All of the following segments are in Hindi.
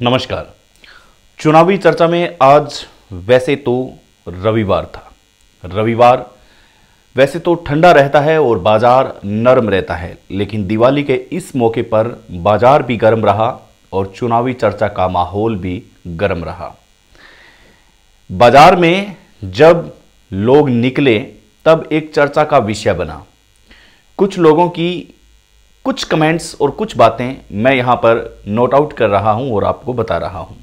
नमस्कार चुनावी चर्चा में आज वैसे तो रविवार था रविवार वैसे तो ठंडा रहता है और बाजार नरम रहता है लेकिन दिवाली के इस मौके पर बाजार भी गर्म रहा और चुनावी चर्चा का माहौल भी गर्म रहा बाजार में जब लोग निकले तब एक चर्चा का विषय बना कुछ लोगों की कुछ कमेंट्स और कुछ बातें मैं यहां पर नोट आउट कर रहा हूं और आपको बता रहा हूं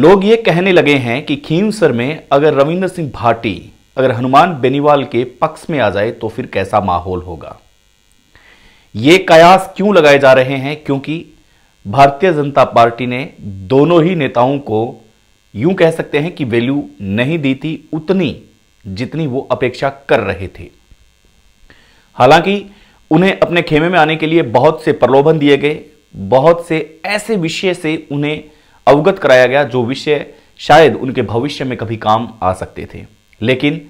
लोग ये कहने लगे हैं कि खीमसर में अगर रविंद्र सिंह भाटी अगर हनुमान बेनीवाल के पक्ष में आ जाए तो फिर कैसा माहौल होगा ये कयास क्यों लगाए जा रहे हैं क्योंकि भारतीय जनता पार्टी ने दोनों ही नेताओं को यूं कह सकते हैं कि वैल्यू नहीं दी थी उतनी जितनी वो अपेक्षा कर रहे थे हालांकि उन्हें अपने खेमे में आने के लिए बहुत से प्रलोभन दिए गए बहुत से ऐसे विषय से उन्हें अवगत कराया गया जो विषय शायद उनके भविष्य में कभी काम आ सकते थे लेकिन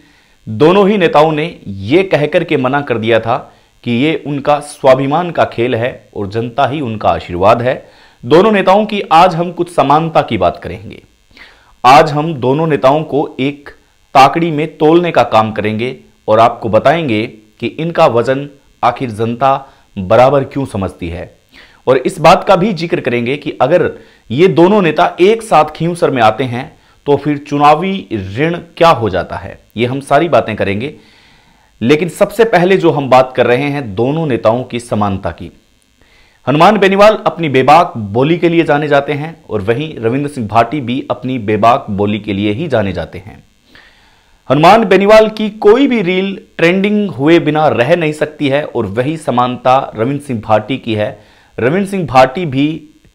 दोनों ही नेताओं ने यह कहकर के मना कर दिया था कि ये उनका स्वाभिमान का खेल है और जनता ही उनका आशीर्वाद है दोनों नेताओं की आज हम कुछ समानता की बात करेंगे आज हम दोनों नेताओं को एक ताकड़ी में तोलने का काम करेंगे और आपको बताएंगे कि इनका वजन आखिर जनता बराबर क्यों समझती है और इस बात का भी जिक्र करेंगे कि अगर ये दोनों नेता एक साथ खींवसर में आते हैं तो फिर चुनावी ऋण क्या हो जाता है ये हम सारी बातें करेंगे लेकिन सबसे पहले जो हम बात कर रहे हैं दोनों नेताओं की समानता की हनुमान बेनीवाल अपनी बेबाक बोली के लिए जाने जाते हैं और वहीं रविंद्र सिंह भाटी भी अपनी बेबाक बोली के लिए ही जाने जाते हैं हनुमान बेनीवाल की कोई भी रील ट्रेंडिंग हुए बिना रह नहीं सकती है और वही समानता रविंद्र सिंह भाटी की है रविंद्र सिंह भाटी भी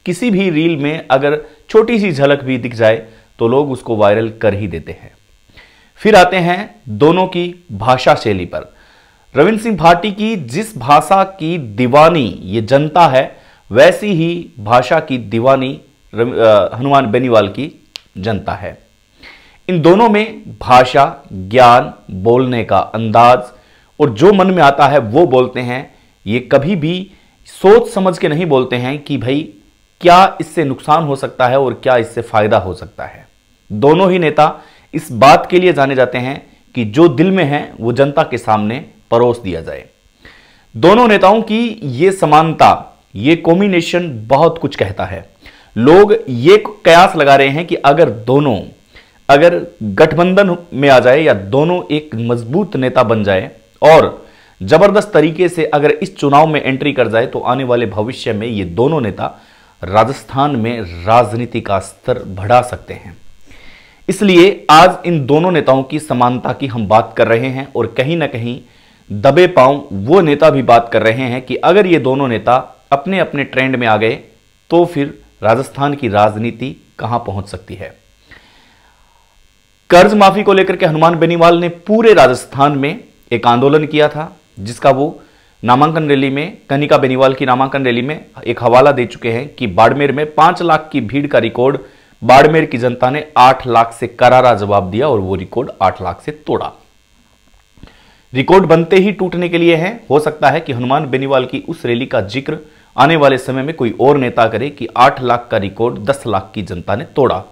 किसी भी रील में अगर छोटी सी झलक भी दिख जाए तो लोग उसको वायरल कर ही देते हैं फिर आते हैं दोनों की भाषा शैली पर रविंद्र सिंह भाटी की जिस भाषा की दीवानी ये जनता है वैसी ही भाषा की दीवानी हनुमान बेनीवाल की जनता है इन दोनों में भाषा ज्ञान बोलने का अंदाज और जो मन में आता है वो बोलते हैं ये कभी भी सोच समझ के नहीं बोलते हैं कि भाई क्या इससे नुकसान हो सकता है और क्या इससे फायदा हो सकता है दोनों ही नेता इस बात के लिए जाने जाते हैं कि जो दिल में है वो जनता के सामने परोस दिया जाए दोनों नेताओं की ये समानता ये कॉम्बिनेशन बहुत कुछ कहता है लोग ये कयास लगा रहे हैं कि अगर दोनों अगर गठबंधन में आ जाए या दोनों एक मजबूत नेता बन जाए और जबरदस्त तरीके से अगर इस चुनाव में एंट्री कर जाए तो आने वाले भविष्य में ये दोनों नेता राजस्थान में राजनीति का स्तर बढ़ा सकते हैं इसलिए आज इन दोनों नेताओं की समानता की हम बात कर रहे हैं और कहीं ना कहीं दबे पांव वो नेता भी बात कर रहे हैं कि अगर ये दोनों नेता अपने अपने ट्रेंड में आ गए तो फिर राजस्थान की राजनीति कहां पहुंच सकती है कर्ज माफी को लेकर के हनुमान बेनीवाल ने पूरे राजस्थान में एक आंदोलन किया था जिसका वो नामांकन रैली में कनिका बेनीवाल की नामांकन रैली में एक हवाला दे चुके हैं कि बाड़मेर में पांच लाख की भीड़ का रिकॉर्ड बाड़मेर की जनता ने आठ लाख से करारा जवाब दिया और वो रिकॉर्ड आठ लाख से तोड़ा रिकॉर्ड बनते ही टूटने के लिए है हो सकता है कि हनुमान बेनीवाल की उस रैली का जिक्र आने वाले समय में कोई और नेता करे कि आठ लाख का रिकॉर्ड दस लाख की जनता ने तोड़ा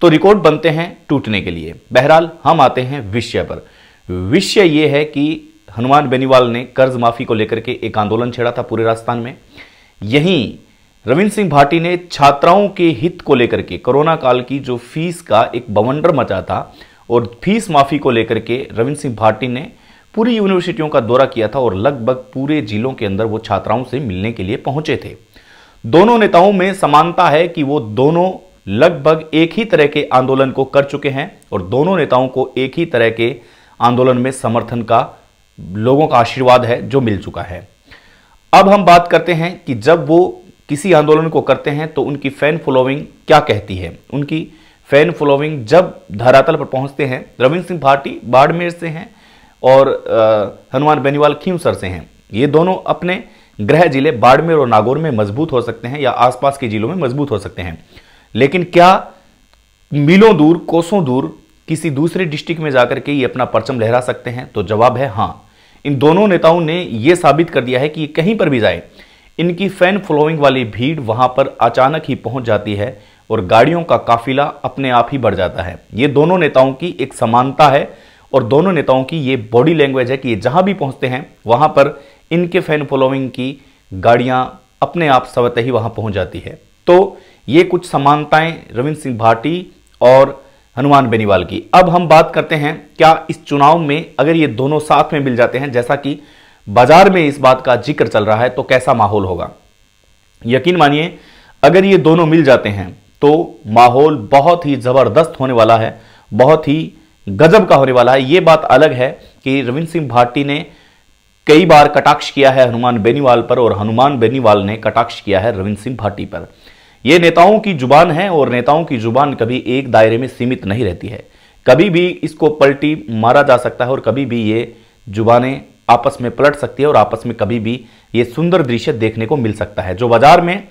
तो रिकॉर्ड बनते हैं टूटने के लिए बहरहाल हम आते हैं विषय पर विषय ये है कि हनुमान बेनीवाल ने कर्ज माफी को लेकर के एक आंदोलन छेड़ा था पूरे राजस्थान में यहीं रविंद्र सिंह भाटी ने छात्राओं के हित को लेकर के कोरोना काल की जो फीस का एक बवंडर मचा था और फीस माफी को लेकर के रविंद्र सिंह भाटी ने पूरी यूनिवर्सिटियों का दौरा किया था और लगभग पूरे जिलों के अंदर वो छात्राओं से मिलने के लिए पहुंचे थे दोनों नेताओं में समानता है कि वो दोनों लगभग एक ही तरह के आंदोलन को कर चुके हैं और दोनों नेताओं को एक ही तरह के आंदोलन में समर्थन का लोगों का आशीर्वाद है जो मिल चुका है अब हम बात करते हैं कि जब वो किसी आंदोलन को करते हैं तो उनकी फैन फॉलोइंग क्या कहती है उनकी फैन फॉलोइंग जब धरातल पर पहुंचते हैं रविंद्र सिंह भाटी बाड़मेर से हैं और हनुमान बेनीवाल खीमसर से हैं ये दोनों अपने गृह जिले बाड़मेर और नागौर में मजबूत हो सकते हैं या आसपास के जिलों में मजबूत हो सकते हैं लेकिन क्या मीलों दूर कोसों दूर किसी दूसरे डिस्ट्रिक्ट में जाकर के ये अपना परचम लहरा सकते हैं तो जवाब है हाँ इन दोनों नेताओं ने यह साबित कर दिया है कि कहीं पर भी जाए इनकी फैन फॉलोइंग वाली भीड़ वहां पर अचानक ही पहुंच जाती है और गाड़ियों का काफिला अपने आप ही बढ़ जाता है ये दोनों नेताओं की एक समानता है और दोनों नेताओं की ये बॉडी लैंग्वेज है कि ये जहां भी पहुंचते हैं वहां पर इनके फैन फॉलोइंग की गाड़ियां अपने आप सवत ही वहां पहुंच जाती है तो ये कुछ समानताएं रविंद्र सिंह भाटी और हनुमान बेनीवाल की अब हम बात करते हैं क्या इस चुनाव में अगर ये दोनों साथ में मिल जाते हैं जैसा कि बाजार में इस बात का जिक्र चल रहा है तो कैसा माहौल होगा यकीन मानिए अगर ये दोनों मिल जाते हैं तो माहौल बहुत ही ज़बरदस्त होने वाला है बहुत ही गजब का होने वाला है ये बात अलग है कि रविंद्र सिंह भाटी ने कई बार कटाक्ष किया है हनुमान बेनीवाल पर और हनुमान बेनीवाल ने कटाक्ष किया है रविंद्र सिंह भाटी पर ये नेताओं की जुबान है और नेताओं की जुबान कभी एक दायरे में सीमित नहीं रहती है कभी भी इसको पलटी मारा जा सकता है और कभी भी ये जुबानें आपस में पलट सकती है और आपस में कभी भी ये सुंदर दृश्य देखने को मिल सकता है जो बाजार में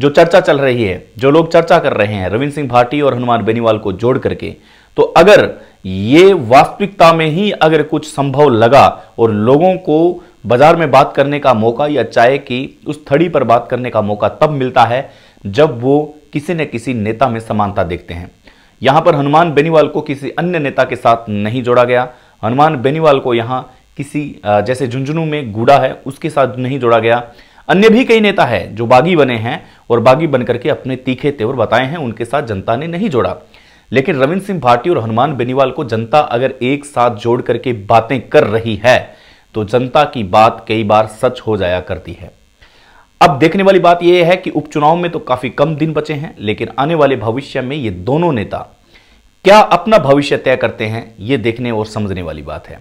जो चर्चा चल रही है जो लोग चर्चा कर रहे हैं रविंद्र सिंह भाटी और हनुमान बेनीवाल को जोड़ करके तो अगर ये वास्तविकता में ही अगर कुछ संभव लगा और लोगों को बाजार में बात करने का मौका या चाय की उस थड़ी पर बात करने का मौका तब मिलता है जब वो किसी न किसी नेता में समानता देखते हैं यहां पर हनुमान बेनीवाल को किसी अन्य नेता के साथ नहीं जोड़ा गया हनुमान बेनीवाल को यहां किसी जैसे झुंझुनू में गुड़ा है उसके साथ नहीं जोड़ा गया अन्य भी कई नेता है जो बागी बने हैं और बागी बनकर के अपने तीखे तेवर बताए हैं उनके साथ जनता ने नहीं जोड़ा लेकिन रविंद्र सिंह भाटी और हनुमान बेनीवाल को जनता अगर एक साथ जोड़ करके बातें कर रही है तो जनता की बात कई बार सच हो जाया करती है अब देखने वाली बात यह है कि उपचुनाव में तो काफी कम दिन बचे हैं लेकिन आने वाले भविष्य में ये दोनों नेता क्या अपना भविष्य तय करते हैं ये देखने और समझने वाली बात है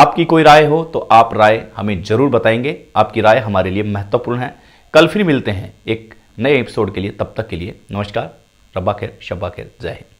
आपकी कोई राय हो तो आप राय हमें जरूर बताएंगे आपकी राय हमारे लिए महत्वपूर्ण है कल फिर मिलते हैं एक नए एपिसोड के लिए तब तक के लिए नमस्कार रब्बा खैर शब्बा खैर जय हिंद